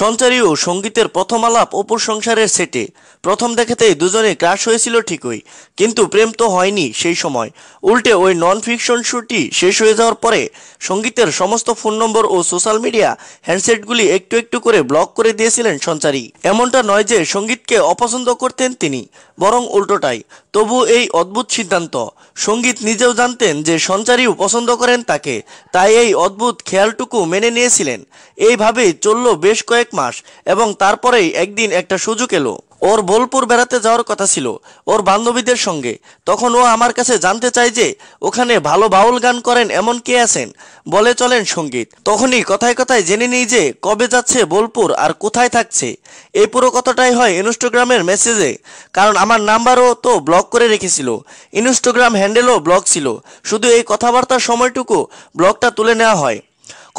সঞ্চারী ও সঙ্গীতের প্রথম আলাপ অপুর সংসারের সেটে প্রথম দেখাতেই দুজনে ক্রাশ হয়েছিল ঠিকই কিন্তু প্রেম তো হয়নি সেই সময় উল্টে ওই নন ফিকশন শুটি শেষ হয়ে যাওয়ার পরে সঙ্গীতের সমস্ত ফোন নম্বর ও সোশ্যাল মিডিয়া হ্যান্ডসেটগুলি একটু একটু করে ব্লক করে দিয়েছিলেন সঞ্চারী এমনটা নয় যে সঙ্গীতকে অপছন্দ করতেন তিনি বরং উল্টোটাই তবু এই অদ্ভুত সিদ্ধান্ত সঙ্গীত নিজেও জানতেন যে সঞ্চারীও পছন্দ করেন তাকে তাই এই অদ্ভুত খেয়ালটুকু মেনে নিয়েছিলেন এইভাবেই চলল বেশ কয়েক কয়েক মাস এবং তারপরেই একদিন একটা সুযোগ এলো ওর বোলপুর বেড়াতে যাওয়ার কথা ছিল ওর বান্ধবীদের সঙ্গে তখন ও আমার কাছে জানতে চায় যে ওখানে ভালো বাউল গান করেন এমন কে আছেন বলে চলেন সঙ্গীত তখনই কথায় কথায় জেনে নিই যে কবে যাচ্ছে বোলপুর আর কোথায় থাকছে এই পুরো কথাটাই হয় ইনস্টাগ্রামের মেসেজে কারণ আমার নাম্বারও তো ব্লক করে রেখেছিল ইনস্টাগ্রাম হ্যান্ডেলও ব্লক ছিল শুধু এই কথাবার্তার সময়টুকু ব্লকটা তুলে নেওয়া হয়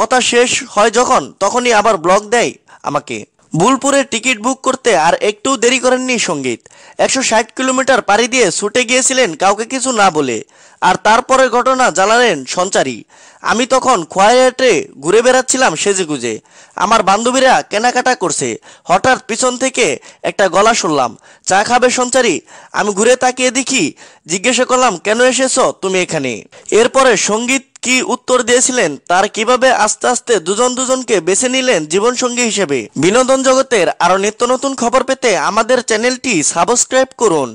কথা শেষ হয় যখন তখনই আবার ব্লক দেয় আমাকে বুলপুরে টিকিট বুক করতে আর একটু দেরি করেননি সঙ্গীত একশো ষাট কিলোমিটার পাড়ি দিয়ে ছুটে গিয়েছিলেন কাউকে কিছু না বলে আর তারপরে ঘটনা জ্বালালেন সঞ্চারী আমি তখন খোয়াইহাটে ঘুরে বেড়াচ্ছিলাম সেজে গুজে আমার বান্ধবীরা কেনাকাটা করছে হঠাৎ পিছন থেকে একটা গলা শুনলাম চা খাবে সঞ্চারী আমি ঘুরে তাকিয়ে দেখি জিজ্ঞেস করলাম কেন এসেছ তুমি এখানে এরপরে সঙ্গীত কি উত্তর দিয়েছিলেন তার কিভাবে আস্তে আস্তে দুজন দুজনকে বেছে নিলেন জীবনসঙ্গী হিসেবে বিনোদন জগতের আরো নিত্য নতুন খবর পেতে আমাদের চ্যানেলটি সাবস্ক্রাইব করুন